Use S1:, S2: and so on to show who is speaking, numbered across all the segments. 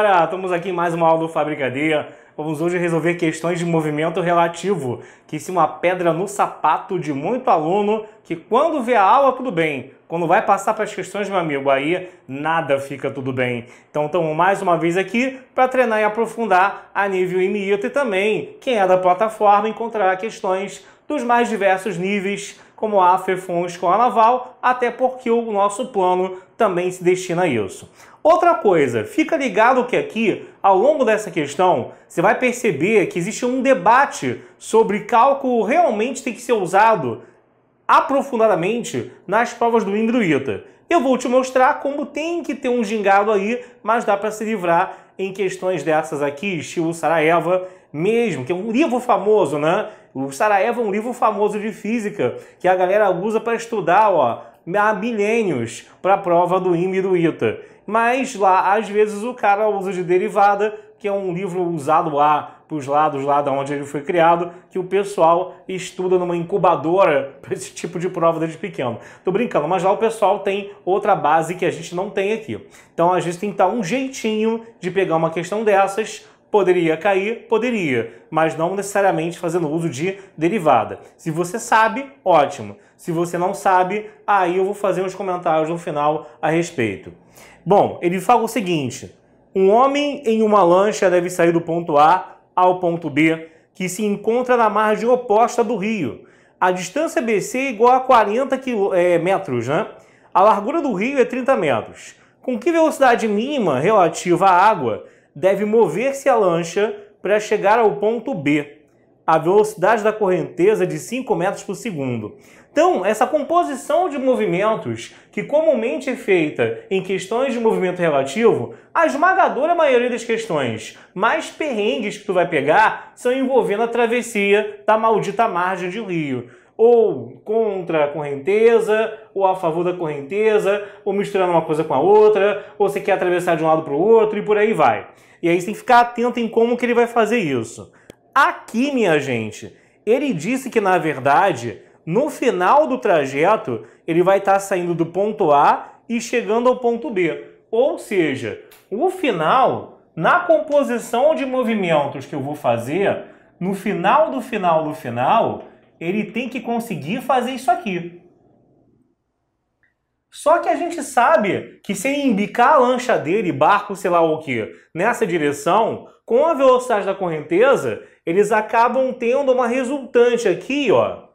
S1: galera, estamos aqui em mais uma aula do Fabricadeia. Vamos hoje resolver questões de movimento relativo, que se uma pedra no sapato de muito aluno, que quando vê a aula tudo bem, quando vai passar para as questões, meu amigo, aí nada fica tudo bem. Então estamos mais uma vez aqui para treinar e aprofundar a nível imediato e também quem é da plataforma encontrará questões dos mais diversos níveis, como a FEFON Escola Naval, até porque o nosso plano também se destina a isso. Outra coisa, fica ligado que aqui, ao longo dessa questão, você vai perceber que existe um debate sobre cálculo realmente tem que ser usado aprofundadamente nas provas do Indruíta. Eu vou te mostrar como tem que ter um gingado aí, mas dá para se livrar em questões dessas aqui, estilo Saraeva mesmo, que é um livro famoso, né? O Saraeva é um livro famoso de física que a galera usa para estudar, ó, há milênios para a prova do IME e do ITA. Mas lá, às vezes, o cara usa de derivada, que é um livro usado lá para os lados lá da onde ele foi criado, que o pessoal estuda numa incubadora para esse tipo de prova desde pequeno. Tô brincando, mas lá o pessoal tem outra base que a gente não tem aqui. Então a gente tem que dar um jeitinho de pegar uma questão dessas Poderia cair? Poderia, mas não necessariamente fazendo uso de derivada. Se você sabe, ótimo. Se você não sabe, aí eu vou fazer uns comentários no final a respeito. Bom, ele fala o seguinte: um homem em uma lancha deve sair do ponto A ao ponto B, que se encontra na margem oposta do rio. A distância BC é igual a 40 quilô, é, metros, né? A largura do rio é 30 metros. Com que velocidade mínima relativa à água deve mover-se a lancha para chegar ao ponto B, a velocidade da correnteza de 5 metros por segundo. Então, essa composição de movimentos, que comumente é feita em questões de movimento relativo, a esmagadora maioria das questões mais perrengues que tu vai pegar são envolvendo a travessia da maldita margem de rio ou contra a correnteza, ou a favor da correnteza, ou misturando uma coisa com a outra, ou você quer atravessar de um lado para o outro e por aí vai. E aí você tem que ficar atento em como que ele vai fazer isso. Aqui, minha gente, ele disse que na verdade, no final do trajeto, ele vai estar tá saindo do ponto A e chegando ao ponto B. Ou seja, o final, na composição de movimentos que eu vou fazer, no final do final do final, ele tem que conseguir fazer isso aqui. Só que a gente sabe que se ele embicar a lancha dele, barco, sei lá o que, nessa direção, com a velocidade da correnteza, eles acabam tendo uma resultante aqui, ó,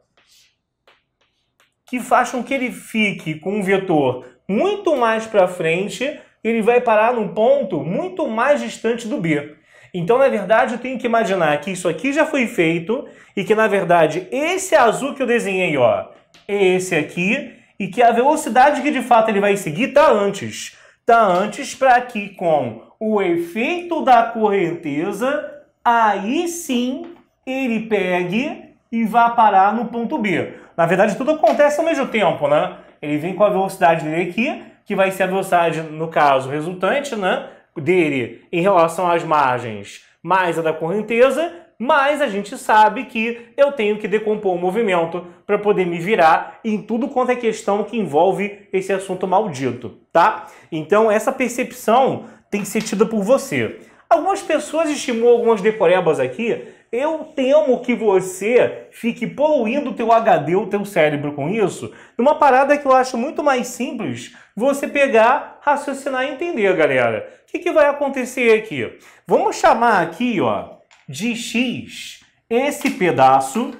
S1: que faz com que ele fique com um vetor muito mais para frente, ele vai parar num ponto muito mais distante do B. Então, na verdade, eu tenho que imaginar que isso aqui já foi feito e que, na verdade, esse azul que eu desenhei, ó, é esse aqui, e que a velocidade que de fato ele vai seguir está antes. está antes para que com o efeito da correnteza, aí sim ele pegue e vá parar no ponto B. Na verdade, tudo acontece ao mesmo tempo, né? Ele vem com a velocidade dele aqui, que vai ser a velocidade, no caso, resultante, né? dele em relação às margens mais a da correnteza, mas a gente sabe que eu tenho que decompor o movimento para poder me virar em tudo quanto é questão que envolve esse assunto maldito, tá? Então essa percepção tem que ser tida por você. Algumas pessoas estimulam algumas decorebas aqui eu temo que você fique poluindo o teu HD, o teu cérebro com isso, numa parada que eu acho muito mais simples você pegar, raciocinar e entender, galera. O que, que vai acontecer aqui? Vamos chamar aqui ó, de x esse pedaço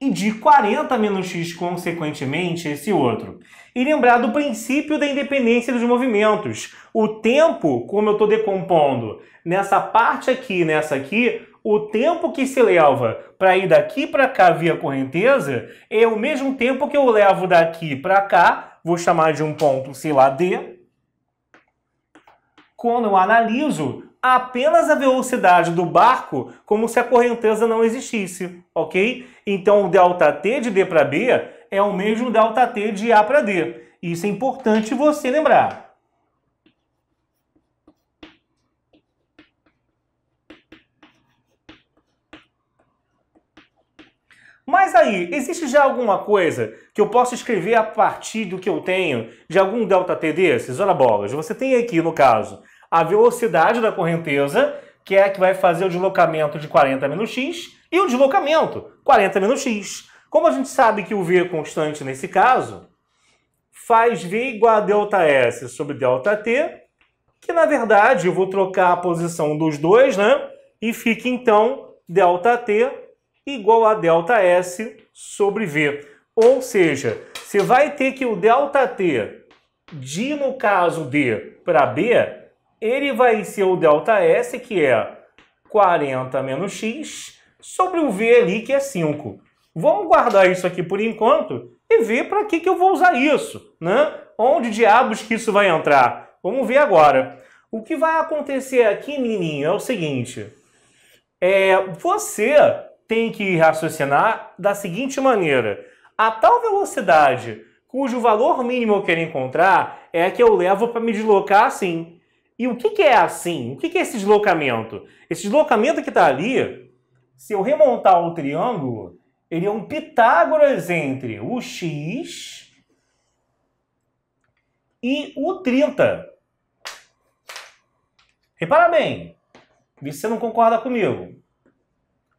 S1: e de 40 menos x, consequentemente, esse outro e lembrar do princípio da independência dos movimentos. O tempo, como eu estou decompondo nessa parte aqui nessa aqui, o tempo que se leva para ir daqui para cá via correnteza é o mesmo tempo que eu levo daqui para cá, vou chamar de um ponto, sei lá, D, quando eu analiso apenas a velocidade do barco como se a correnteza não existisse, ok? Então o delta T de D para B é o mesmo ΔT de A para D. Isso é importante você lembrar. Mas aí, existe já alguma coisa que eu possa escrever a partir do que eu tenho de algum ΔT desses? Olha bolas, você tem aqui, no caso, a velocidade da correnteza, que é a que vai fazer o deslocamento de 40 menos x, e o deslocamento, 40 menos x. Como a gente sabe que o V é constante nesse caso, faz V igual a ΔS sobre ΔT, que na verdade eu vou trocar a posição dos dois, né? E fica então ΔT igual a ΔS sobre V. Ou seja, você vai ter que o ΔT de, no caso D, para B, ele vai ser o ΔS, que é 40 menos x, sobre o V ali, que é 5. Vamos guardar isso aqui por enquanto e ver para que, que eu vou usar isso, né? Onde diabos que isso vai entrar? Vamos ver agora. O que vai acontecer aqui, menininho, é o seguinte. É, você tem que raciocinar da seguinte maneira. A tal velocidade cujo valor mínimo eu quero encontrar é a que eu levo para me deslocar assim. E o que, que é assim? O que, que é esse deslocamento? Esse deslocamento que está ali, se eu remontar o triângulo, ele é um Pitágoras entre o x e o 30. Repara bem, vê se você não concorda comigo.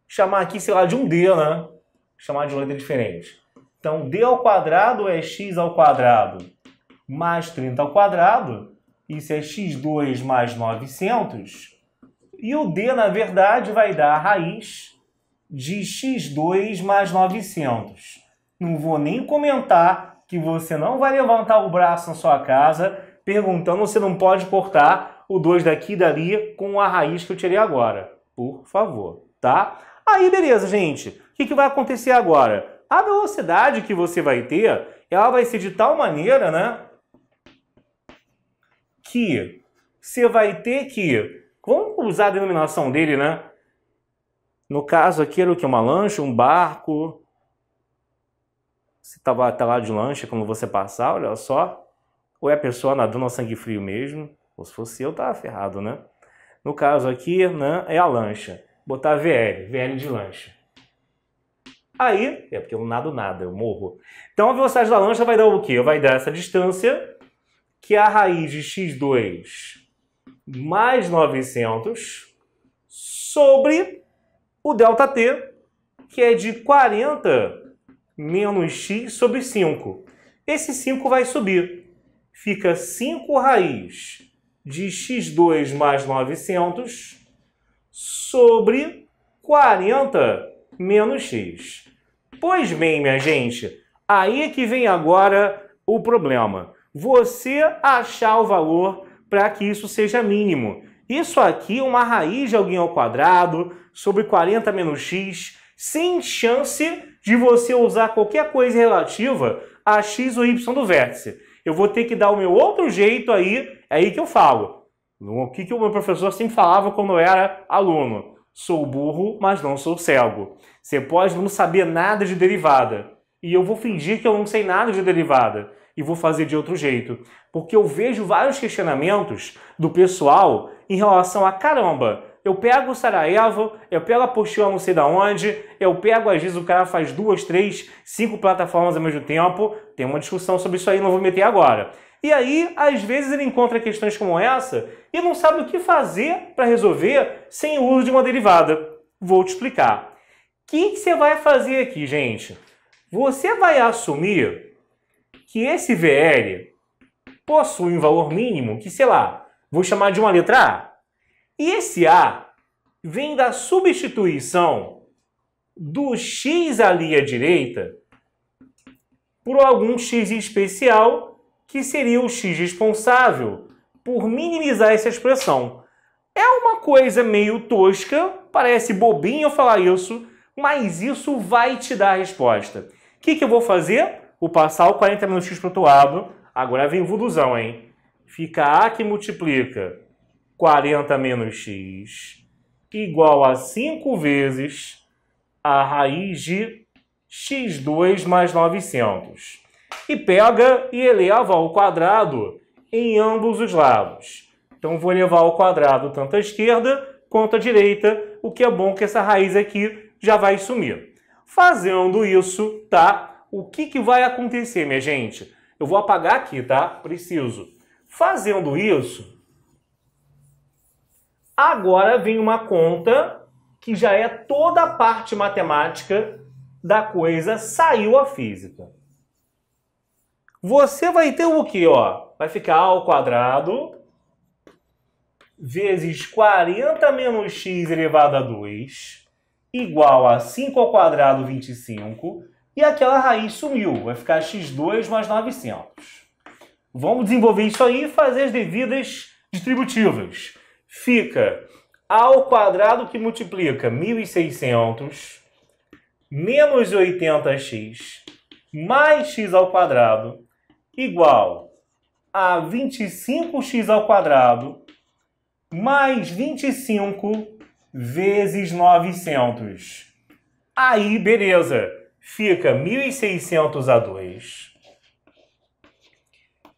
S1: Chamar aqui, sei lá, de um D, né? Chamar de uma letra diferente. Então, D ao quadrado é x ao quadrado mais 30 ao quadrado. Isso é x2 mais 900. E o D, na verdade, vai dar a raiz de x2 mais 900. Não vou nem comentar que você não vai levantar o braço na sua casa perguntando se não pode cortar o 2 daqui e dali com a raiz que eu tirei agora. Por favor, tá? Aí, beleza, gente. O que, que vai acontecer agora? A velocidade que você vai ter, ela vai ser de tal maneira, né? Que você vai ter que... Vamos usar a denominação dele, né? No caso, aquilo que é uma lancha, um barco. Se estava tá lá de lancha, quando você passar, olha só. Ou é a pessoa nadando a sangue frio mesmo. Ou se fosse eu, estava ferrado, né? No caso aqui, né, é a lancha. Botar VL, VL de lancha. Aí, é porque eu nado nada, eu morro. Então a velocidade da lancha vai dar o quê? Vai dar essa distância, que é a raiz de x2 mais 900 sobre o ΔT, que é de 40 menos x sobre 5. Esse 5 vai subir. Fica 5 raiz de x2 mais 900 sobre 40 menos x. Pois bem, minha gente, aí é que vem agora o problema. Você achar o valor para que isso seja mínimo. Isso aqui é uma raiz de alguém ao quadrado sobre 40 menos x, sem chance de você usar qualquer coisa relativa a x ou y do vértice. Eu vou ter que dar o meu outro jeito aí, é aí que eu falo. O que, que o meu professor sempre falava quando eu era aluno? Sou burro, mas não sou cego. Você pode não saber nada de derivada. E eu vou fingir que eu não sei nada de derivada e vou fazer de outro jeito. Porque eu vejo vários questionamentos do pessoal em relação a caramba, eu pego o Saraiva, eu pego a apostila não sei da onde, eu pego, às vezes o cara faz duas, três, cinco plataformas ao mesmo tempo. Tem uma discussão sobre isso aí, não vou meter agora. E aí, às vezes, ele encontra questões como essa e não sabe o que fazer para resolver sem o uso de uma derivada. Vou te explicar. O que você vai fazer aqui, gente? Você vai assumir que esse VL possui um valor mínimo que, sei lá, vou chamar de uma letra A. E esse A vem da substituição do x ali à direita por algum x especial que seria o x responsável por minimizar essa expressão. É uma coisa meio tosca, parece bobinho falar isso, mas isso vai te dar a resposta. O que, que eu vou fazer? o passar o 40 menos x lado, agora é vem evolução, hein? Fica A que multiplica 40 menos x igual a 5 vezes a raiz de x2 mais 900. E pega e eleva ao quadrado em ambos os lados. Então vou levar ao quadrado tanto à esquerda quanto à direita, o que é bom que essa raiz aqui já vai sumir. Fazendo isso, tá? O que, que vai acontecer, minha gente? Eu vou apagar aqui, tá? Preciso. Fazendo isso, agora vem uma conta que já é toda a parte matemática da coisa, saiu a física. Você vai ter o que, ó? Vai ficar ao quadrado vezes 40 menos x elevado a 2 igual a 5 ao quadrado 25 e aquela raiz sumiu, vai ficar x2 mais 900. Vamos desenvolver isso aí e fazer as devidas distributivas. Fica a ao quadrado que multiplica 1.600 menos 80x mais x ao quadrado igual a 25x ao quadrado mais 25 vezes 900. Aí, beleza fica 1.600 a 2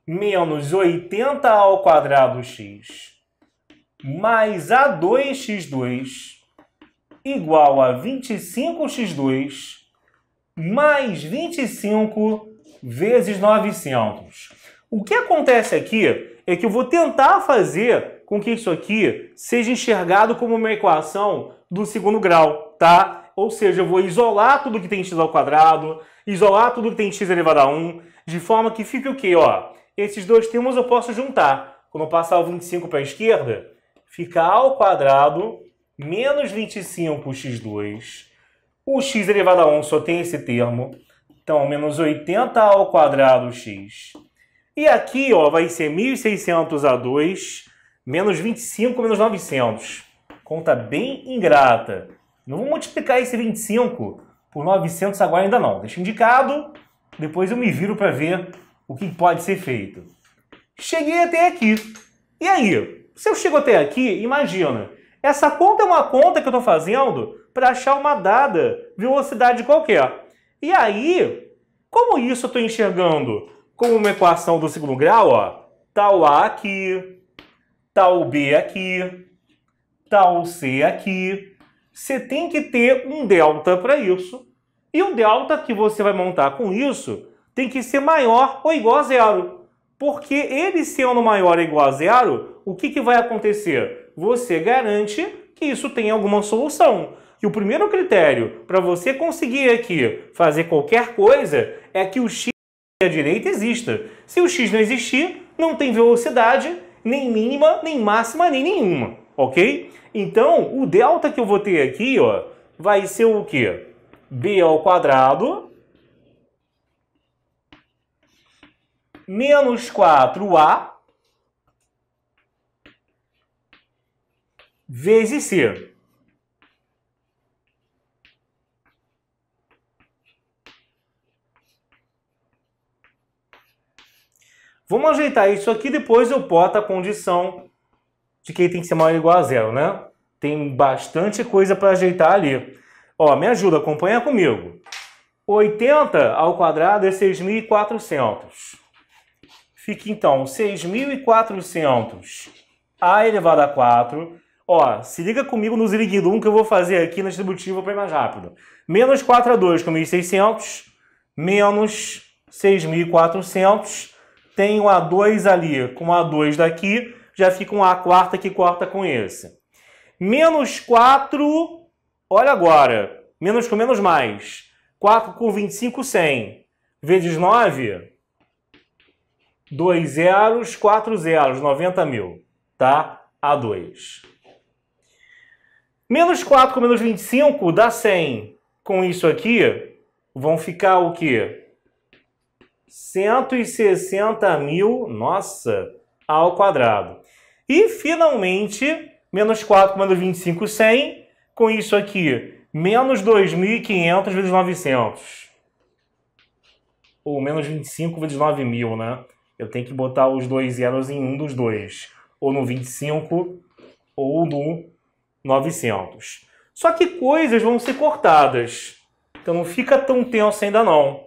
S1: menos 80 ao quadrado x mais a2x2 igual a 25x2 mais 25 vezes 900. O que acontece aqui é que eu vou tentar fazer com que isso aqui seja enxergado como uma equação do segundo grau, tá? Ou seja, eu vou isolar tudo que tem x ao quadrado, isolar tudo que tem x elevado a 1, de forma que fique o quê? Ó, esses dois termos eu posso juntar. Quando eu passar o 25 para a esquerda, fica ao quadrado menos 25x2. O x elevado a 1 só tem esse termo. Então, menos 80 ao quadrado x. E aqui ó, vai ser 1.600 a 2, menos 25 menos 900. Conta bem ingrata. Não vou multiplicar esse 25 por 900 agora ainda não. Deixa indicado, depois eu me viro para ver o que pode ser feito. Cheguei até aqui. E aí? Se eu chego até aqui, imagina, essa conta é uma conta que eu estou fazendo para achar uma dada velocidade qualquer. E aí, como isso eu estou enxergando como uma equação do segundo grau, ó, tal A aqui, tal B aqui, tal C aqui, você tem que ter um delta para isso. E o delta que você vai montar com isso tem que ser maior ou igual a zero. Porque ele sendo maior ou igual a zero, o que, que vai acontecer? Você garante que isso tem alguma solução. E o primeiro critério para você conseguir aqui fazer qualquer coisa é que o x à direita exista. Se o x não existir, não tem velocidade, nem mínima, nem máxima, nem nenhuma ok? Então, o delta que eu vou ter aqui, ó, vai ser o quê? b ao quadrado menos 4a vezes c. Vamos ajeitar isso aqui, depois eu boto a condição de que ele tem que ser maior ou igual a zero, né? Tem bastante coisa para ajeitar ali. Ó, me ajuda, acompanha comigo. 80 ao quadrado é 6.400. Fica então 6.400 a elevado a 4. Ó, se liga comigo no ziriguidum que eu vou fazer aqui na distributiva para ir mais rápido. Menos 4 a 2 com 1.600, menos 6.400. Tenho A2 ali com A2 daqui já fica um A quarta que corta com esse. Menos 4, olha agora, menos com menos mais. 4 com 25, 100. Vezes 9, 2 zeros, 4 zeros, 90 mil, tá? A2. Menos 4 com menos 25 dá 100. Com isso aqui, vão ficar o quê? 160 mil, nossa, ao quadrado. E, finalmente, menos 4 menos 25, 100. Com isso aqui, menos 2.500 vezes 900. Ou menos 25 vezes 9.000, né? Eu tenho que botar os dois zeros em um dos dois. Ou no 25 ou no 900. Só que coisas vão ser cortadas. Então não fica tão tenso ainda não.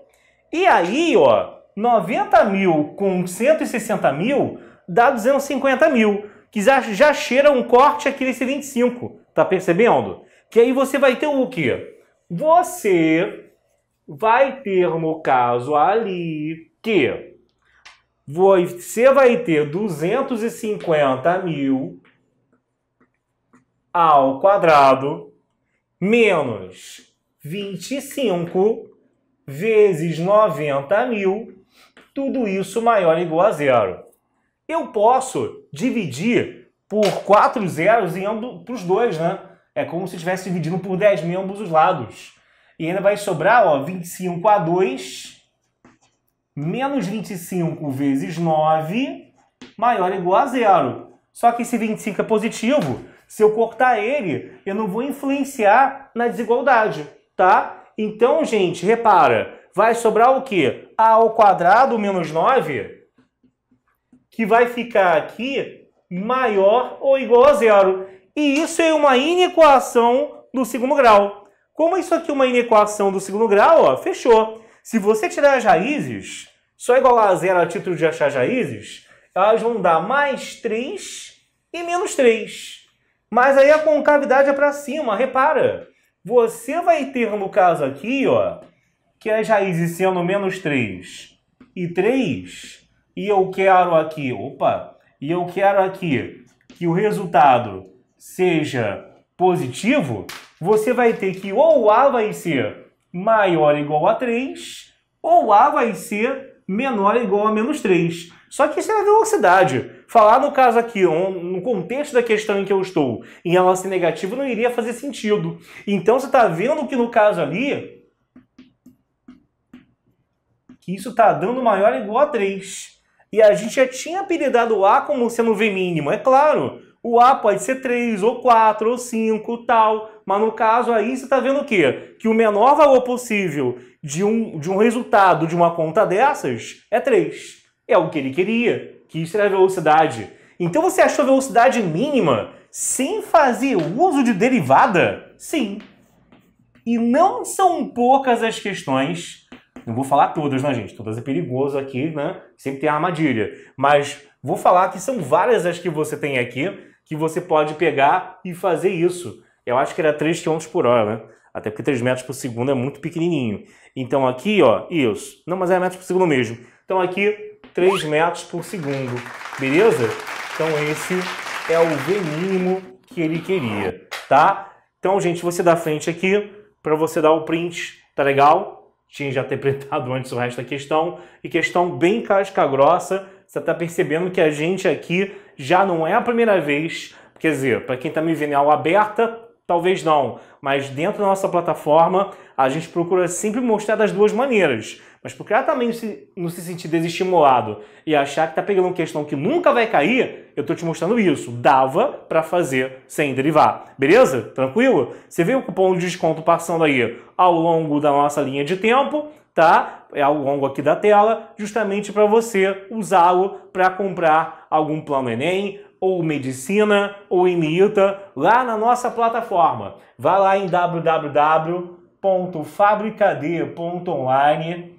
S1: E aí, ó, 90 mil com 160 mil dá 250 mil, que já, já cheira um corte aqui nesse 25, tá percebendo? Que aí você vai ter o quê? Você vai ter, no caso ali, que você vai ter 250 mil ao quadrado menos 25 vezes 90 mil, tudo isso maior ou igual a zero eu posso dividir por quatro zeros em ambos para os dois, né? É como se estivesse dividindo por 10 mil ambos os lados. E ainda vai sobrar ó, 25 a 2 menos 25 vezes 9 maior ou igual a zero. Só que esse 25 é positivo. Se eu cortar ele, eu não vou influenciar na desigualdade, tá? Então, gente, repara, vai sobrar o quê? A ao quadrado menos 9 que vai ficar aqui maior ou igual a zero. E isso é uma inequação do segundo grau. Como isso aqui é uma inequação do segundo grau, ó, fechou. Se você tirar as raízes, só igualar a zero a título de achar as raízes, elas vão dar mais 3 e menos 3. Mas aí a concavidade é para cima, repara. Você vai ter, no caso aqui, ó, que as raízes sendo menos 3 e 3 e eu quero aqui, opa, e eu quero aqui que o resultado seja positivo, você vai ter que ou A vai ser maior ou igual a 3, ou A vai ser menor ou igual a menos 3. Só que isso é a velocidade. Falar no caso aqui, no contexto da questão em que eu estou, em ela ser negativo, não iria fazer sentido. Então você está vendo que no caso ali, que isso está dando maior ou igual a 3. E a gente já tinha apelidado o A como sendo V mínimo, é claro. O A pode ser 3, ou 4, ou 5, tal. Mas no caso aí você está vendo o quê? Que o menor valor possível de um, de um resultado de uma conta dessas é 3. É o que ele queria, que isso era a velocidade. Então você achou a velocidade mínima sem fazer uso de derivada? Sim. E não são poucas as questões não vou falar todas, né, gente? Todas é perigoso aqui, né? Sempre tem armadilha. Mas vou falar que são várias as que você tem aqui que você pode pegar e fazer isso. Eu acho que era 3 km por hora, né? Até porque 3 metros por segundo é muito pequenininho. Então aqui, ó, isso. Não, mas é metros por segundo mesmo. Então aqui, 3 metros por segundo. Beleza? Então esse é o V mínimo que ele queria, tá? Então, gente, você dá frente aqui para você dar o print, tá legal? tinha já interpretado antes o resto da questão, e questão bem casca grossa, você está percebendo que a gente aqui já não é a primeira vez, quer dizer, para quem está me vendo em aula aberta, talvez não, mas dentro da nossa plataforma a gente procura sempre mostrar das duas maneiras. Mas porque ela também não se sentir desestimulado e achar que tá pegando uma questão que nunca vai cair, eu tô te mostrando isso. Dava para fazer sem derivar. Beleza? Tranquilo? Você vê o cupom de desconto passando aí ao longo da nossa linha de tempo, tá? É ao longo aqui da tela, justamente para você usá-lo para comprar algum plano Enem, ou medicina ou imita lá na nossa plataforma. Vá lá em www.fabricad.online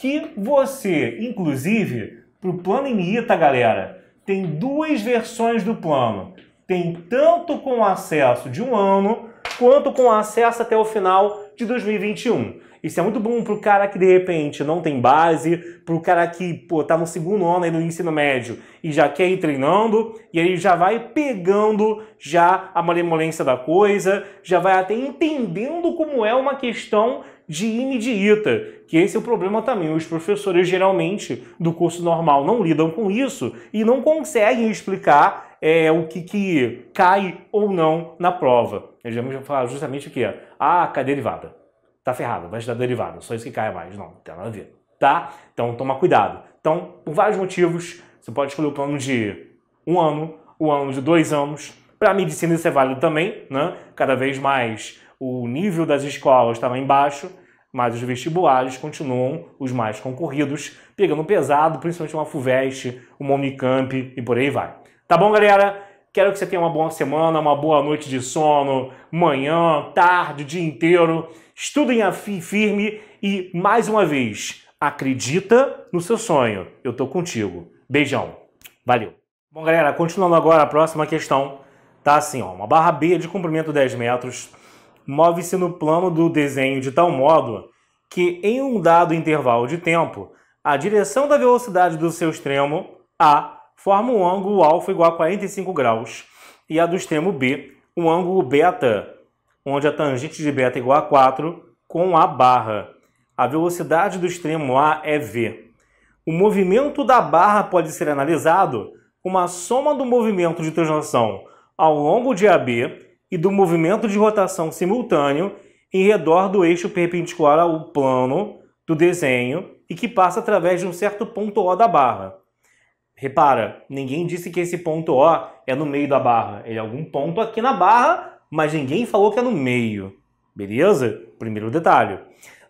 S1: que você, inclusive, para o plano INITA, galera, tem duas versões do plano. Tem tanto com acesso de um ano, quanto com acesso até o final de 2021. Isso é muito bom para o cara que, de repente, não tem base, para o cara que, está no segundo ano aí do ensino médio e já quer ir treinando, e aí já vai pegando já a malemolência da coisa, já vai até entendendo como é uma questão de imediata, que esse é o problema também. Os professores geralmente do curso normal não lidam com isso e não conseguem explicar é, o que, que cai ou não na prova. Eles vão falar justamente o que? Ah, cai derivada. Tá ferrado, vai estudar derivada, só isso que cai mais. Não, não tem nada a ver, tá? Então toma cuidado. Então, por vários motivos, você pode escolher o plano de um ano, o ano de dois anos. Para a medicina isso é válido também, né? Cada vez mais o nível das escolas estava embaixo, mas os vestibulares continuam os mais concorridos, pegando pesado, principalmente uma FUVEST, uma Unicamp e por aí vai. Tá bom, galera? Quero que você tenha uma boa semana, uma boa noite de sono, manhã, tarde, dia inteiro. Estudem a firme e, mais uma vez, acredita no seu sonho. Eu tô contigo. Beijão. Valeu. Bom, galera, continuando agora a próxima questão. Tá assim, ó, uma barra B de comprimento 10 metros, move-se no plano do desenho de tal modo que, em um dado intervalo de tempo, a direção da velocidade do seu extremo A forma um ângulo alfa igual a 45 graus e a do extremo B, um ângulo beta, onde a tangente de beta é igual a 4 com a barra. A velocidade do extremo A é V. O movimento da barra pode ser analisado como a soma do movimento de translação ao longo de AB e do movimento de rotação simultâneo em redor do eixo perpendicular ao plano do desenho e que passa através de um certo ponto O da barra. Repara, ninguém disse que esse ponto O é no meio da barra. Ele é algum ponto aqui na barra, mas ninguém falou que é no meio. Beleza? Primeiro detalhe.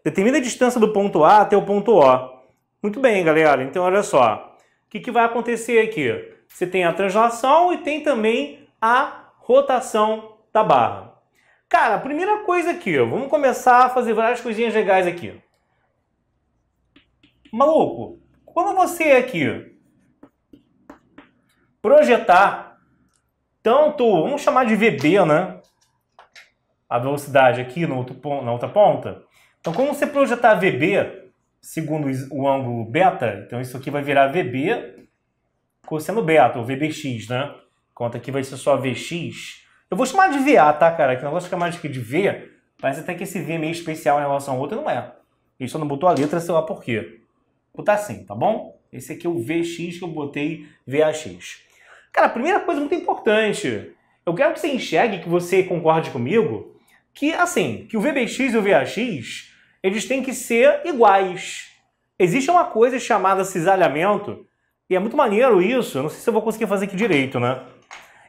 S1: Determina a distância do ponto A até o ponto O. Muito bem, galera. Então, olha só. O que, que vai acontecer aqui? Você tem a translação e tem também a rotação da barra. Cara, a primeira coisa aqui, ó, vamos começar a fazer várias coisinhas legais aqui. Maluco, quando você é aqui projetar tanto, vamos chamar de VB, né? A velocidade aqui no outro, na outra ponta. Então, como você projetar VB, segundo o ângulo beta, então isso aqui vai virar VB cosseno beta, ou VBX, né? Conta aqui vai ser só VX eu vou chamar de VA, tá, cara? Que negócio de chamar de, de V, parece até que esse V é meio especial em relação ao outro, não é. Ele só não botou a letra, sei lá por quê. Vou botar assim, tá bom? Esse aqui é o VX que eu botei VAX. Cara, a primeira coisa muito importante. Eu quero que você enxergue, que você concorde comigo, que assim, que o VBX e o VAX, eles têm que ser iguais. Existe uma coisa chamada cisalhamento, e é muito maneiro isso, eu não sei se eu vou conseguir fazer aqui direito, né?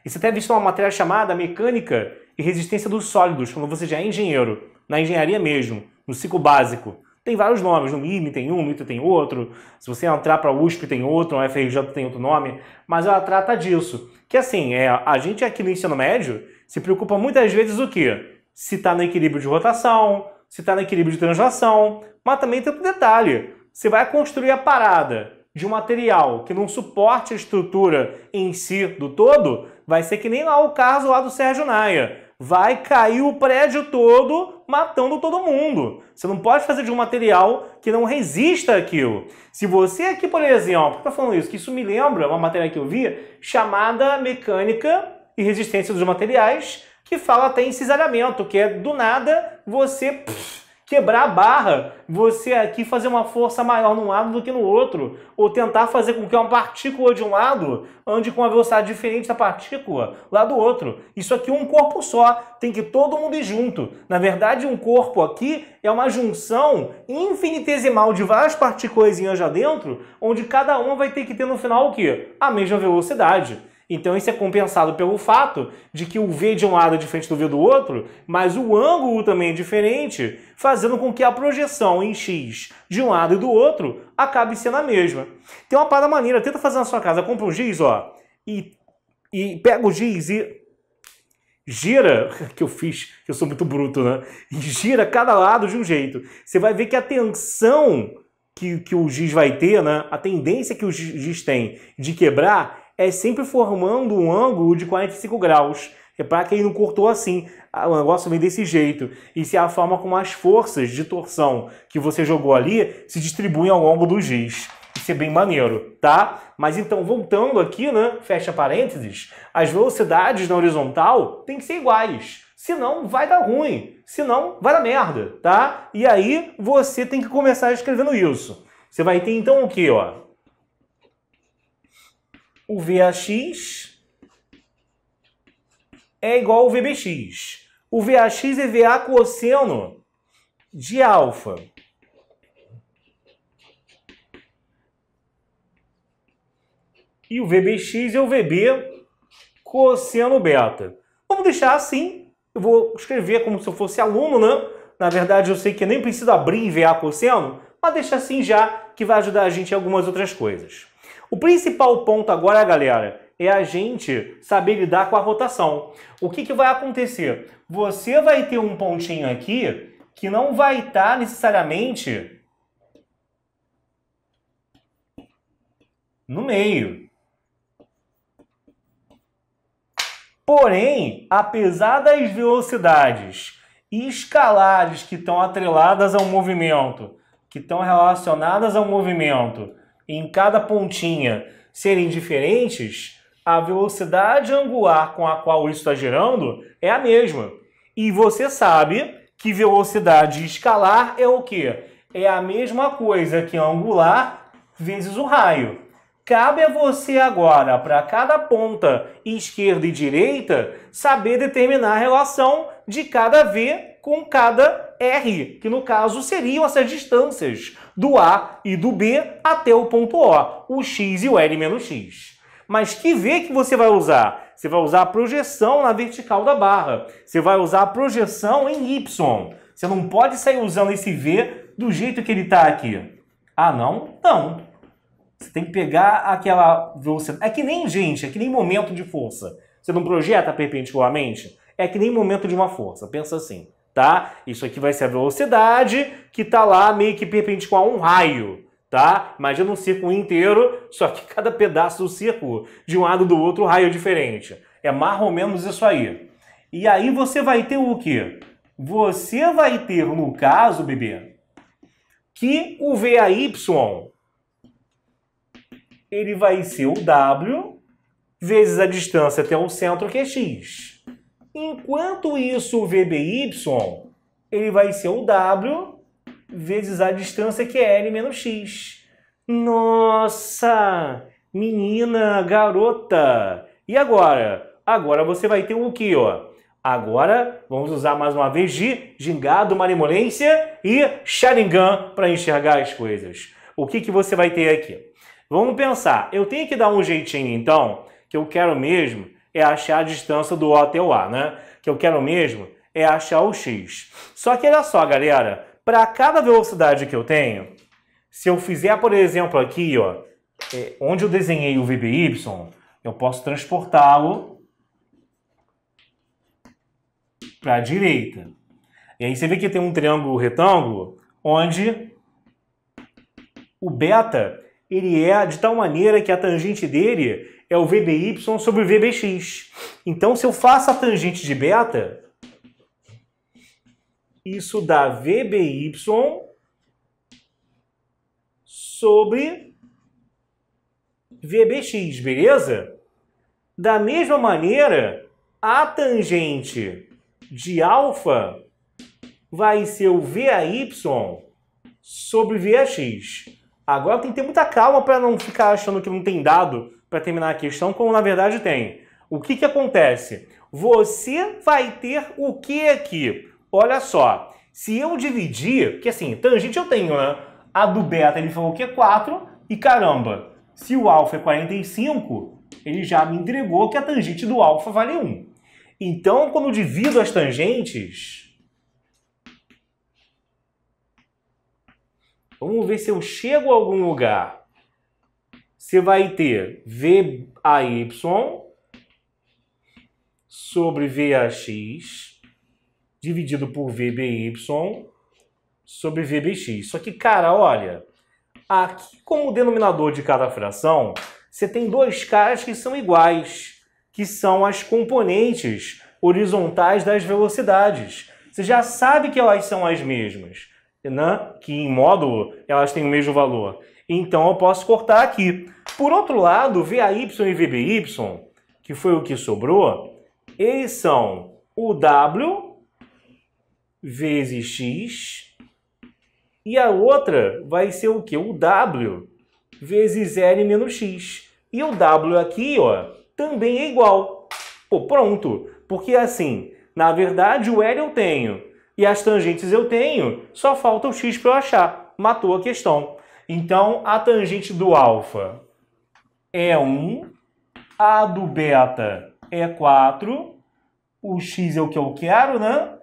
S1: E você até visto uma matéria chamada Mecânica e Resistência dos Sólidos, quando você já é engenheiro, na engenharia mesmo, no ciclo básico. Tem vários nomes, no IME tem um, no ITA tem outro, se você entrar para a USP tem outro, no FRJ tem outro nome, mas ela trata disso. Que assim, é, a gente aqui no ensino médio se preocupa muitas vezes o quê? Se está no equilíbrio de rotação, se está no equilíbrio de translação, mas também tem outro detalhe. Você vai construir a parada de um material que não suporte a estrutura em si do todo, Vai ser que nem lá o caso lá do Sérgio Naia. Vai cair o prédio todo, matando todo mundo. Você não pode fazer de um material que não resista aquilo. Se você aqui, por exemplo, está falando isso? Que isso me lembra uma matéria que eu vi chamada Mecânica e Resistência dos Materiais, que fala até em cisalhamento, que é do nada você. Pff, quebrar a barra, você aqui fazer uma força maior num lado do que no outro, ou tentar fazer com que uma partícula de um lado ande com uma velocidade diferente da partícula lá do outro. Isso aqui é um corpo só, tem que todo mundo ir junto. Na verdade, um corpo aqui é uma junção infinitesimal de várias partículas já dentro, onde cada uma vai ter que ter no final o quê? A mesma velocidade. Então isso é compensado pelo fato de que o V de um lado é diferente do V do outro, mas o ângulo também é diferente, fazendo com que a projeção em X de um lado e do outro acabe sendo a mesma. Tem uma parada maneira, tenta fazer na sua casa, compra um giz, ó, e, e pega o giz e gira, que eu fiz, que eu sou muito bruto, né? E gira cada lado de um jeito. Você vai ver que a tensão que, que o giz vai ter, né? A tendência que o giz tem de quebrar é sempre formando um ângulo de 45 graus. É para quem não cortou assim, ah, o negócio vem desse jeito. E se é a forma como as forças de torção que você jogou ali se distribuem ao longo do giz. Isso é bem maneiro, tá? Mas então, voltando aqui, né? Fecha parênteses. As velocidades na horizontal têm que ser iguais. Senão, vai dar ruim. Senão, vai dar merda, tá? E aí, você tem que começar escrevendo isso. Você vai ter, então, o quê, ó? o VAX é igual ao VBX. O VAX é VA cosseno de alfa. E o VBX é o VB cosseno beta. Vamos deixar assim. Eu vou escrever como se eu fosse aluno, né? Na verdade, eu sei que eu nem preciso abrir em VA cosseno, mas deixa assim já que vai ajudar a gente em algumas outras coisas. O principal ponto agora, galera, é a gente saber lidar com a rotação. O que, que vai acontecer? Você vai ter um pontinho aqui que não vai estar tá necessariamente no meio. Porém, apesar das velocidades escalares que estão atreladas ao movimento, que estão relacionadas ao movimento, em cada pontinha serem diferentes, a velocidade angular com a qual isso está girando é a mesma. E você sabe que velocidade escalar é o quê? É a mesma coisa que angular vezes o raio. Cabe a você agora, para cada ponta esquerda e direita, saber determinar a relação de cada V com cada R, que no caso seriam essas distâncias do A e do B até o ponto O, o x e o L menos x. Mas que V que você vai usar? Você vai usar a projeção na vertical da barra. Você vai usar a projeção em Y. Você não pode sair usando esse V do jeito que ele está aqui. Ah, não? Não. Você tem que pegar aquela velocidade. É que nem, gente, é que nem momento de força. Você não projeta perpendicularmente? É que nem momento de uma força. Pensa assim tá? Isso aqui vai ser a velocidade que está lá meio que perpendicular a um raio, tá? Imagina um círculo inteiro, só que cada pedaço do círculo, de um lado do outro, um raio diferente. É mais ou menos isso aí. E aí você vai ter o quê? Você vai ter, no caso, bebê, que o VAY ele vai ser o W vezes a distância até o centro, que é X. Enquanto isso, o VBY ele vai ser o W vezes a distância que é L menos X. Nossa! Menina, garota! E agora? Agora você vai ter o que, ó? Agora, vamos usar mais uma vez de gingado, malemolência e Sharingan para enxergar as coisas. O que, que você vai ter aqui? Vamos pensar. Eu tenho que dar um jeitinho, então, que eu quero mesmo é achar a distância do O até o A, né? Que eu quero mesmo é achar o X. Só que olha só, galera, para cada velocidade que eu tenho, se eu fizer, por exemplo, aqui, ó, é, onde eu desenhei o VBY, eu posso transportá-lo para a direita. E aí você vê que tem um triângulo retângulo onde o beta ele é de tal maneira que a tangente dele é o VBY sobre o VBX. Então, se eu faço a tangente de beta, isso dá VBY sobre VBX, beleza? Da mesma maneira, a tangente de alfa vai ser o VAY sobre VAX. Agora tem que ter muita calma para não ficar achando que não tem dado para terminar a questão, como na verdade tem. O que, que acontece? Você vai ter o que aqui? Olha só, se eu dividir, que assim, tangente eu tenho, né? A do beta ele falou que é 4, e caramba, se o alfa é 45, ele já me entregou que a tangente do alfa vale 1. Então, quando eu divido as tangentes, vamos ver se eu chego a algum lugar você vai ter VAY sobre VAX dividido por VBY sobre VBX. Só que, cara, olha, aqui como denominador de cada fração, você tem dois caras que são iguais, que são as componentes horizontais das velocidades. Você já sabe que elas são as mesmas, né? que em módulo elas têm o mesmo valor. Então eu posso cortar aqui. Por outro lado, VAY e VBY, que foi o que sobrou, eles são o W vezes X e a outra vai ser o que? O W vezes L menos X. E o W aqui, ó, também é igual. Pô, pronto. Porque assim, na verdade, o L eu tenho e as tangentes eu tenho, só falta o X para eu achar. Matou a questão. Então, a tangente do alfa é 1, A do beta é 4, o x é o que eu quero, né?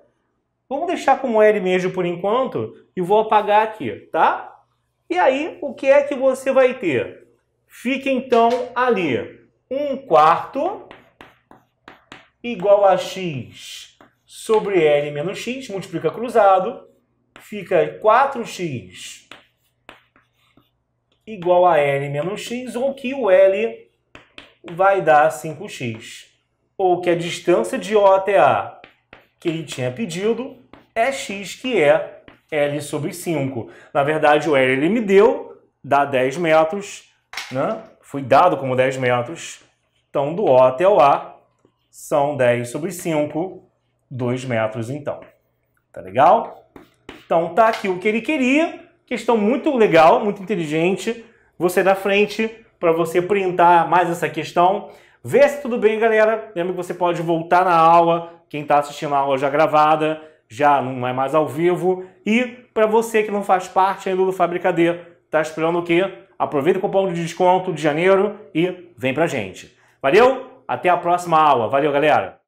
S1: Vamos deixar como L mesmo por enquanto e vou apagar aqui, tá? E aí, o que é que você vai ter? Fica então ali 1 quarto igual a x sobre L menos x, multiplica cruzado, fica 4x igual a L menos X, ou que o L vai dar 5X. Ou que a distância de O até A que ele tinha pedido é X, que é L sobre 5. Na verdade, o L ele me deu, dá 10 metros, né? Fui dado como 10 metros. Então, do O até o A são 10 sobre 5, 2 metros então. Tá legal? Então, tá aqui o que ele queria. Questão muito legal, muito inteligente. Você da frente para você printar mais essa questão. Vê se tudo bem, galera. Lembra que você pode voltar na aula, quem está assistindo a aula já gravada, já não é mais ao vivo. E para você que não faz parte ainda do Fábrica D, está esperando o quê? Aproveita o cupom de desconto de janeiro e vem a gente. Valeu? Até a próxima aula. Valeu, galera!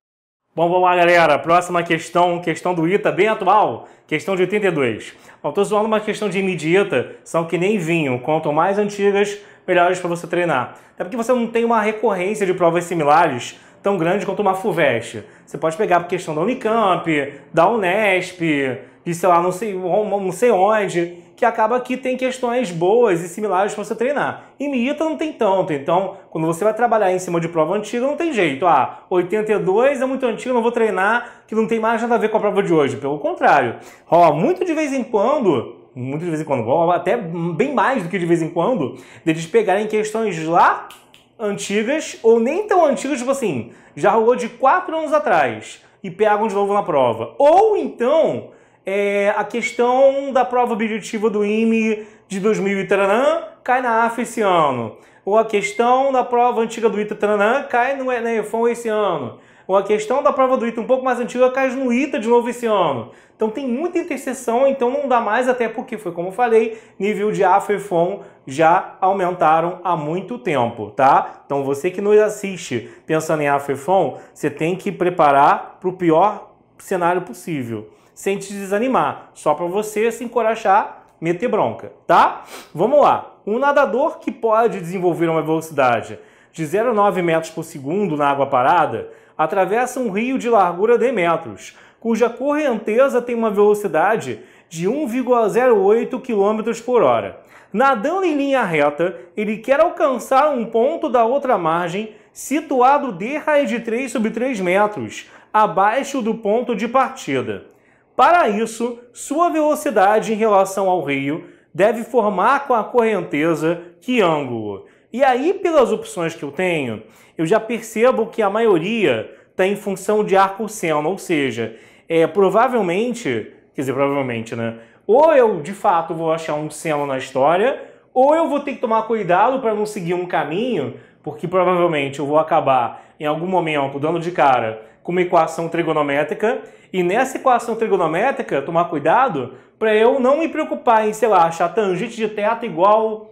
S1: Bom, vamos lá, galera. Próxima questão, questão do ITA, bem atual, questão de 82. Estou zoando uma questão de imediata, são que nem vinho. Quanto mais antigas, melhores para você treinar. Até porque você não tem uma recorrência de provas similares tão grande quanto uma FUVEST. Você pode pegar a questão da Unicamp, da Unesp, de sei lá, não sei, não sei onde que acaba que tem questões boas e similares para você treinar. Em não tem tanto, então quando você vai trabalhar em cima de prova antiga não tem jeito. Ah, 82 é muito antigo, não vou treinar, que não tem mais nada a ver com a prova de hoje. Pelo contrário, ó muito de vez em quando muito de vez em quando, até bem mais do que de vez em quando, deles pegarem questões lá antigas, ou nem tão antigas, tipo assim, já rolou de quatro anos atrás, e pegam de novo na prova. Ou então, é, a questão da prova objetiva do IME de 2000 e taranã, cai na AF esse ano. Ou a questão da prova antiga do ITA taranã, cai no ENEFON esse ano. Ou a questão da prova do ITA um pouco mais antiga cai no ITA de novo esse ano. Então tem muita interseção, então não dá mais até porque, foi como eu falei, nível de AF e FON já aumentaram há muito tempo, tá? Então você que nos assiste pensando em AF e FON, você tem que preparar para o pior cenário possível sem te desanimar, só para você se encorajar, meter bronca, tá? Vamos lá. Um nadador que pode desenvolver uma velocidade de 0,9 metros por segundo na água parada atravessa um rio de largura de metros, cuja correnteza tem uma velocidade de 1,08 km por hora. Nadando em linha reta, ele quer alcançar um ponto da outra margem situado de raiz de 3 sobre 3 metros, abaixo do ponto de partida. Para isso, sua velocidade em relação ao rio deve formar com a correnteza que ângulo? E aí, pelas opções que eu tenho, eu já percebo que a maioria está em função de arco seno, ou seja, é provavelmente, quer dizer, provavelmente, né? Ou eu de fato vou achar um seno na história, ou eu vou ter que tomar cuidado para não seguir um caminho, porque provavelmente eu vou acabar em algum momento dando de cara com uma equação trigonométrica e nessa equação trigonométrica tomar cuidado para eu não me preocupar em, sei lá, achar tangente de teta igual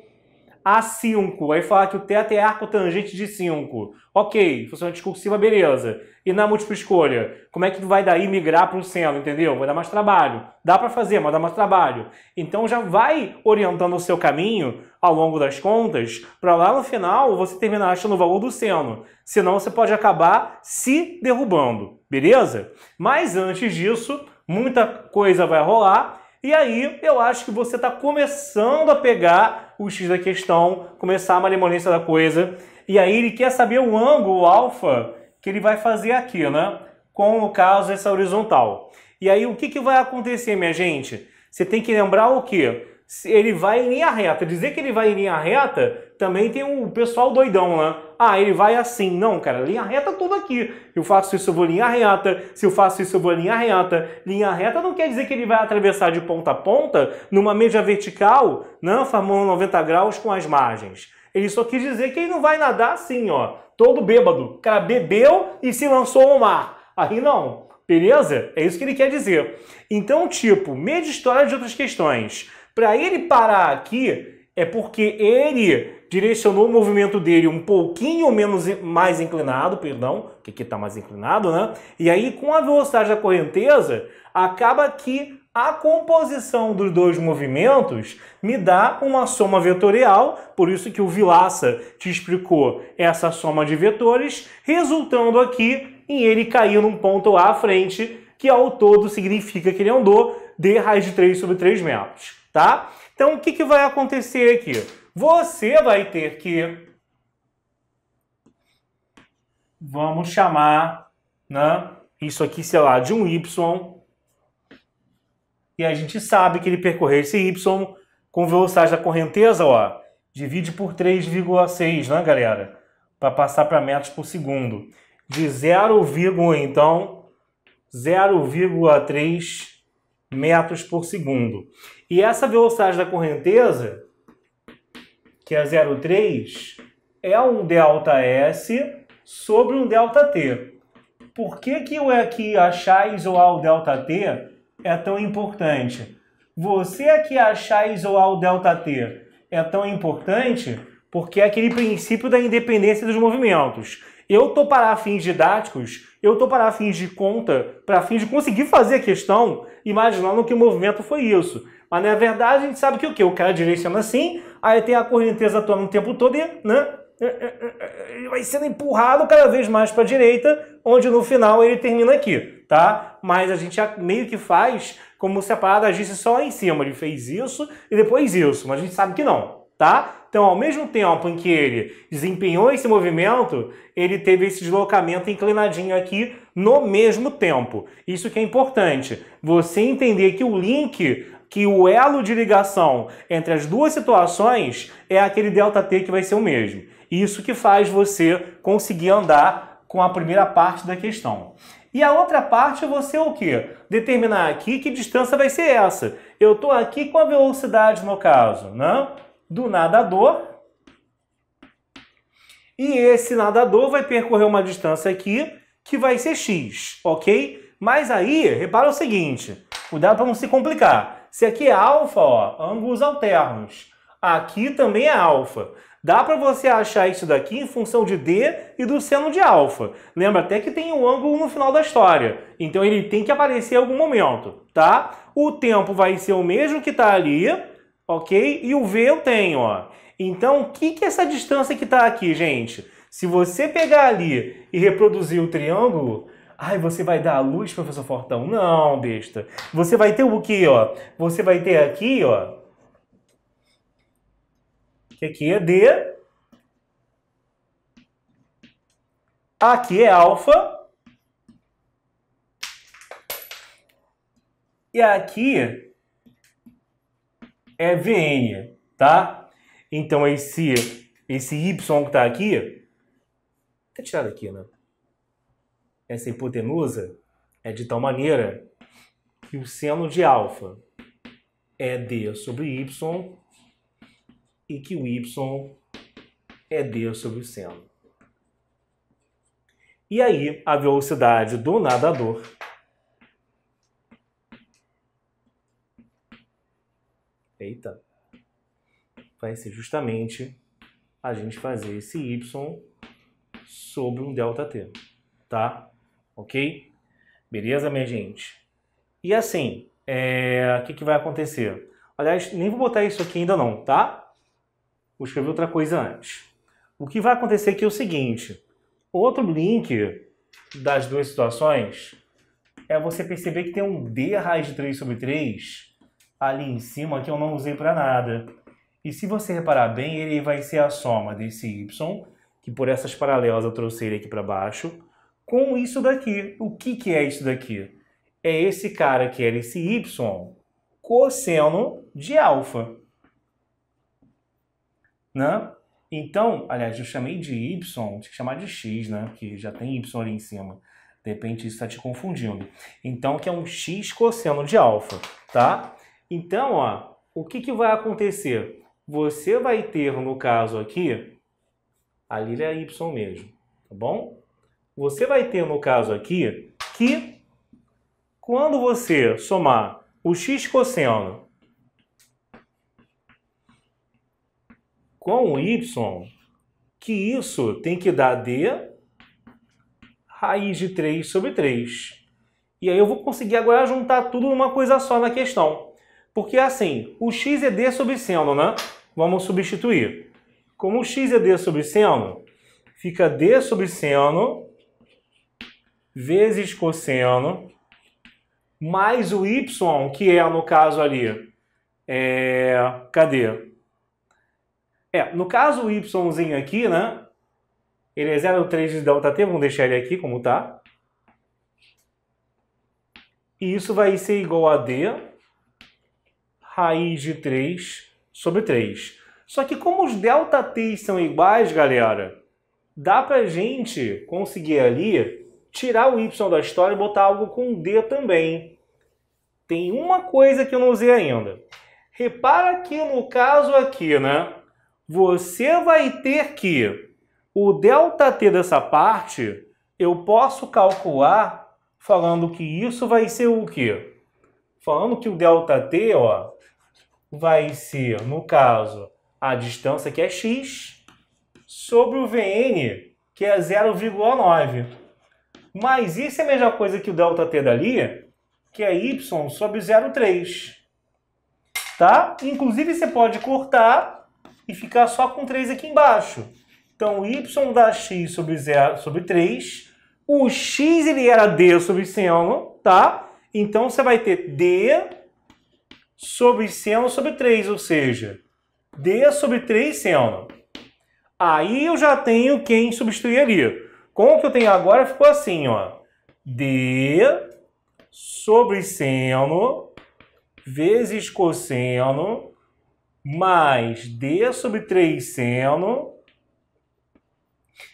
S1: a 5. Aí falar que o teto é arco tangente de 5. Ok, função discursiva, beleza. E na múltipla escolha, como é que vai daí migrar para um seno, entendeu? Vai dar mais trabalho. Dá para fazer, mas dá mais trabalho. Então já vai orientando o seu caminho ao longo das contas para lá no final você terminar achando o valor do seno. Senão você pode acabar se derrubando, beleza? Mas antes disso, muita coisa vai rolar e aí eu acho que você está começando a pegar o X da questão, começar a malemolência da coisa. E aí ele quer saber o ângulo alfa que ele vai fazer aqui, né? Com o caso essa horizontal. E aí o que, que vai acontecer, minha gente? Você tem que lembrar o quê? ele vai em linha reta. Dizer que ele vai em linha reta também tem o pessoal doidão lá. Ah, ele vai assim. Não, cara, linha reta tudo aqui. Eu faço isso, eu vou linha reta. Se eu faço isso, eu vou linha reta. Linha reta não quer dizer que ele vai atravessar de ponta a ponta numa média vertical, não, né, formando 90 graus com as margens. Ele só quis dizer que ele não vai nadar assim, ó, todo bêbado. O cara bebeu e se lançou ao mar. Aí não, beleza? É isso que ele quer dizer. Então, tipo, meia de história de outras questões. Para ele parar aqui, é porque ele direcionou o movimento dele um pouquinho menos mais inclinado, perdão, que aqui está mais inclinado, né? E aí, com a velocidade da correnteza, acaba que a composição dos dois movimentos me dá uma soma vetorial, por isso que o Vilaça te explicou essa soma de vetores, resultando aqui em ele cair num ponto lá à frente, que ao todo significa que ele andou de raiz de 3 sobre 3 metros, tá? Então, o que, que vai acontecer aqui? Você vai ter que. Vamos chamar, né? Isso aqui, sei lá, de um Y. E a gente sabe que ele percorreu esse Y com velocidade da correnteza, ó, divide por 3,6, né, galera? Para passar para metros por segundo. De 0, então, 0,3 metros por segundo. E essa velocidade da correnteza que é 0,3, é um ΔS sobre um ΔT. Por que, que o aqui achar isolar o ΔT é tão importante? Você aqui achar isolar o ΔT é tão importante porque é aquele princípio da independência dos movimentos. Eu estou para fins didáticos, eu estou para fins de conta, para fins de conseguir fazer a questão, imaginando que o movimento foi isso. Mas na verdade a gente sabe que o que? O cara direciona assim, aí tem a correnteza atuando o tempo todo e, né? É, é, é, ele vai sendo empurrado cada vez mais para a direita, onde no final ele termina aqui, tá? Mas a gente meio que faz como se a parada agisse só lá em cima. Ele fez isso e depois isso, mas a gente sabe que não, tá? Então, ao mesmo tempo em que ele desempenhou esse movimento, ele teve esse deslocamento inclinadinho aqui no mesmo tempo. Isso que é importante. Você entender que o link que o elo de ligação entre as duas situações é aquele ΔT que vai ser o mesmo. Isso que faz você conseguir andar com a primeira parte da questão. E a outra parte é você o quê? Determinar aqui que distância vai ser essa. Eu estou aqui com a velocidade, no caso, né? do nadador. E esse nadador vai percorrer uma distância aqui que vai ser x, ok? Mas aí, repara o seguinte, cuidado para não se complicar. Se aqui é alfa, ó, ângulos alternos. Aqui também é alfa. Dá para você achar isso daqui em função de D e do seno de alfa. Lembra até que tem um ângulo no final da história. Então ele tem que aparecer em algum momento, tá? O tempo vai ser o mesmo que está ali, ok? E o V eu tenho, ó. Então, o que, que é essa distância que está aqui, gente? Se você pegar ali e reproduzir o triângulo, Ai, você vai dar a luz, professor Fortão? Não, besta. Você vai ter o quê, ó? Você vai ter aqui, ó. Que aqui é D. Aqui é alfa. E aqui é VN, tá? Então esse, esse Y que tá aqui... Tá tirado aqui, né? essa hipotenusa é de tal maneira que o seno de alfa é d sobre y e que o y é d sobre o seno. E aí, a velocidade do nadador Eita. Vai ser justamente a gente fazer esse y sobre um delta t, tá? ok? Beleza, minha gente? E assim, é, o é... que, que vai acontecer? Aliás, nem vou botar isso aqui ainda não, tá? Vou escrever outra coisa antes. O que vai acontecer aqui é o seguinte, outro link das duas situações é você perceber que tem um D raiz de 3 sobre 3 ali em cima que eu não usei para nada. E se você reparar bem, ele vai ser a soma desse y, que por essas paralelas eu trouxe ele aqui para baixo, com isso daqui. O que, que é isso daqui? É esse cara que era esse y cosseno de alfa. Né? Então, aliás, eu chamei de y, tinha que chamar de x, né? Que já tem y ali em cima. De repente isso está te confundindo. Então, que é um x cosseno de alfa, tá? Então, ó, o que, que vai acontecer? Você vai ter, no caso aqui, ali é y mesmo, tá bom? Você vai ter no caso aqui que quando você somar o x cosseno com o y, que isso tem que dar d raiz de 3 sobre 3. E aí eu vou conseguir agora juntar tudo numa coisa só na questão. Porque assim, o x é d sobre seno, né? Vamos substituir. Como o x é d sobre seno, fica d sobre seno vezes cosseno, mais o y, que é, no caso ali, é, cadê? É, no caso o yzinho aqui, né? Ele é 0,3 de delta t, vamos deixar ele aqui como tá. E isso vai ser igual a d raiz de 3 sobre 3. Só que como os delta t são iguais, galera, dá pra gente conseguir ali tirar o Y da história e botar algo com D também. Tem uma coisa que eu não usei ainda. Repara que no caso aqui, né? Você vai ter que o delta T dessa parte, eu posso calcular falando que isso vai ser o quê? Falando que o delta T, ó, vai ser, no caso, a distância que é x sobre o Vn, que é 0,9. Mas isso é a mesma coisa que o ΔT dali, que é y sobre 0,3. Tá? Inclusive, você pode cortar e ficar só com 3 aqui embaixo. Então, y dá x sobre, 0, sobre 3. O x ele era d sobre seno, tá? Então, você vai ter d sobre seno sobre 3, ou seja, d sobre 3 seno. Aí eu já tenho quem substituir ali. Com o que eu tenho agora ficou assim, ó. D sobre seno vezes cosseno mais D sobre 3 seno.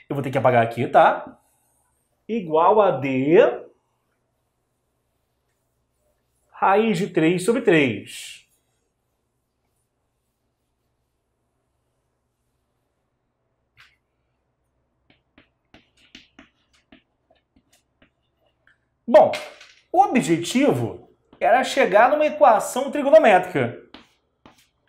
S1: Eu vou ter que apagar aqui, tá? Igual a D raiz de 3 sobre 3. Bom, o objetivo era chegar numa equação trigonométrica.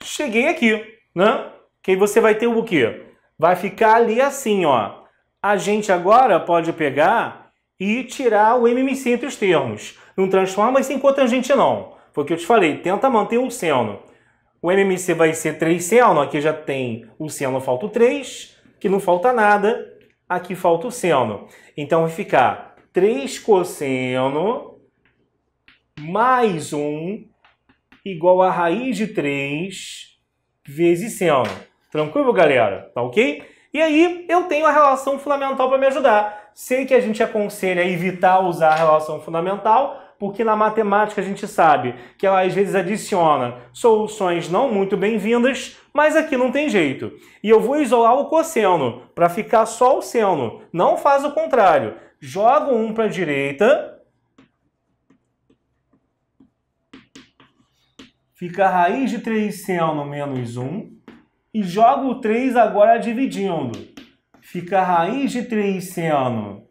S1: Cheguei aqui, né? Que aí você vai ter o quê? Vai ficar ali assim, ó. A gente agora pode pegar e tirar o MMC entre os termos. Não transforma isso em cotangente, não. Foi o que eu te falei, tenta manter o seno. O MMC vai ser 3 seno, aqui já tem o seno, falta o 3, que não falta nada, aqui falta o seno. Então vai ficar 3 cosseno mais 1 igual a raiz de 3 vezes seno. Tranquilo, galera? Tá ok? E aí eu tenho a relação fundamental para me ajudar. Sei que a gente aconselha evitar usar a relação fundamental, porque na matemática a gente sabe que ela às vezes adiciona soluções não muito bem-vindas, mas aqui não tem jeito. E eu vou isolar o cosseno para ficar só o seno. Não faz o contrário jogo um para a direita, fica a raiz de 3 seno menos 1, e jogo o 3 agora dividindo. Fica a raiz de 3 seno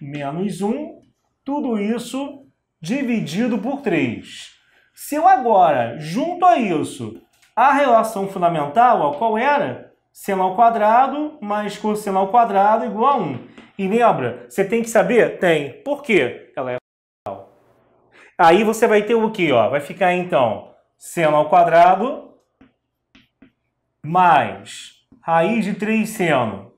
S1: menos 1, tudo isso dividido por 3. Se eu agora junto a isso a relação fundamental, ó, qual era? Seno ao quadrado mais cosseno ao quadrado igual a 1. E lembra, você tem que saber? Tem. Por quê? Ela é radical. Aí você vai ter o quê? Ó? Vai ficar então seno ao quadrado mais raiz de 3 seno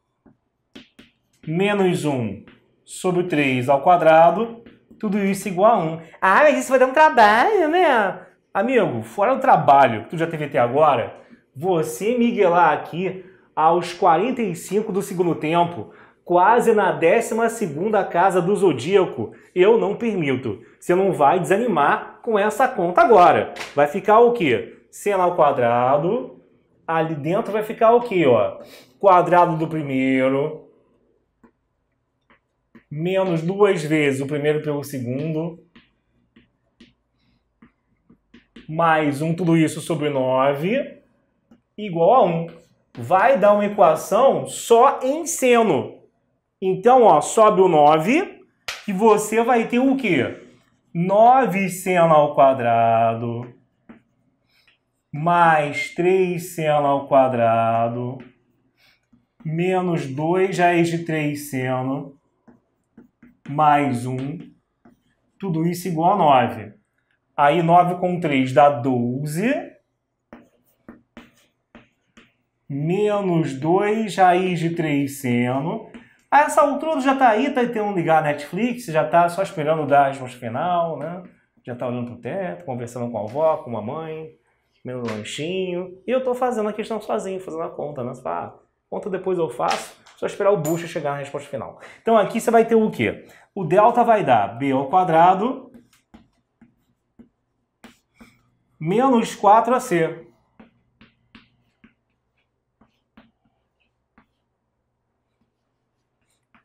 S1: menos 1 sobre 3 ao quadrado, tudo isso igual a 1. Ah, mas isso vai dar um trabalho, né? Amigo, fora o trabalho que tu já teve até agora, você miguelar aqui aos 45 do segundo tempo quase na 12 casa do Zodíaco. Eu não permito. Você não vai desanimar com essa conta agora. Vai ficar o quê? Seno ao quadrado. Ali dentro vai ficar o quê? Ó? Quadrado do primeiro. Menos duas vezes o primeiro pelo segundo. Mais um, tudo isso sobre 9. Igual a 1. Vai dar uma equação só em seno. Então, ó, sobe o 9 e você vai ter o quê? 9 seno ao quadrado mais 3 seno ao quadrado menos 2 raiz é de 3 seno mais 1. Tudo isso igual a 9. Aí 9 com 3 dá 12 menos 2 raiz é de 3 seno a essa altura já está aí, tá um ligar a Netflix, já está só esperando dar resposta final, né? Já está olhando para o teto, conversando com a avó, com a mãe, meu lanchinho. E eu estou fazendo a questão sozinho, fazendo a conta, né? ah, conta depois eu faço, só esperar o bucha chegar na resposta final. Então aqui você vai ter o quê? O delta vai dar b ao quadrado menos 4ac.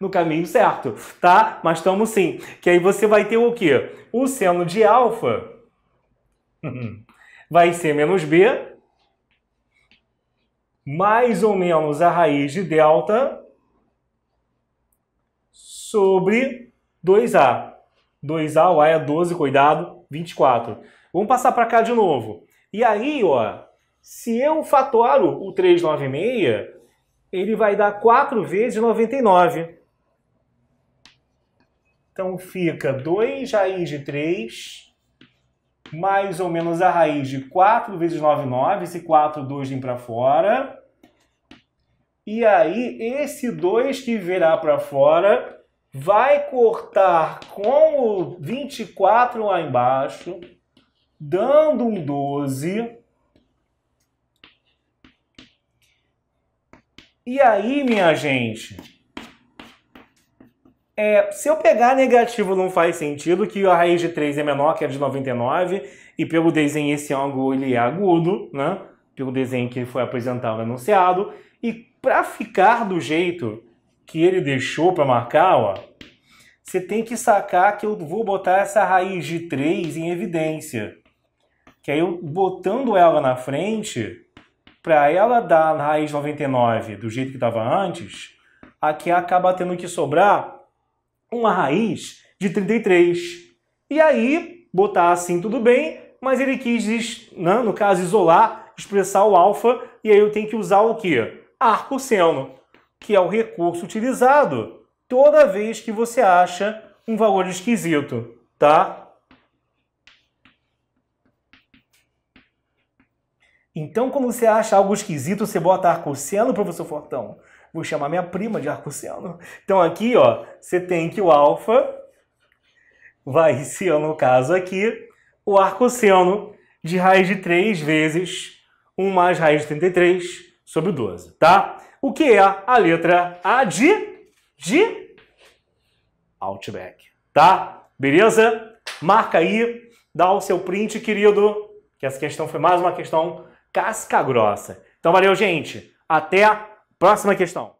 S1: no caminho certo, tá? Mas estamos sim. Que aí você vai ter o quê? O seno de alfa vai ser menos b mais ou menos a raiz de delta sobre 2A. 2A, o A é 12, cuidado, 24. Vamos passar para cá de novo. E aí, ó, se eu fatoro o 396, ele vai dar 4 vezes 99. Então fica 2 raiz de 3 mais ou menos a raiz de 4 vezes 9, 9. Esse 4, 2 vem para fora. E aí esse 2 que virá para fora vai cortar com o 24 lá embaixo, dando um 12. E aí, minha gente, é, se eu pegar negativo não faz sentido, que a raiz de 3 é menor que a de 99, e pelo desenho esse ângulo ele é agudo, né? Pelo desenho que foi apresentado anunciado E para ficar do jeito que ele deixou para marcar, ó, você tem que sacar que eu vou botar essa raiz de 3 em evidência. Que aí eu botando ela na frente, para ela dar a raiz 99 do jeito que estava antes, aqui acaba tendo que sobrar uma raiz de 33. E aí, botar assim tudo bem, mas ele quis, né, no caso, isolar, expressar o alfa, e aí eu tenho que usar o quê? Arco seno, que é o recurso utilizado toda vez que você acha um valor esquisito, tá? Então, quando você acha algo esquisito, você bota arco-seno, professor Fortão? Vou chamar minha prima de arcosseno. Então aqui, ó, você tem que o alfa vai ser, no caso aqui, o arcosseno de raiz de 3 vezes 1 mais raiz de 33 sobre 12, tá? O que é a letra A de, de Outback, tá? Beleza? Marca aí, dá o seu print, querido, que essa questão foi mais uma questão casca grossa. Então valeu, gente. Até Próxima questão.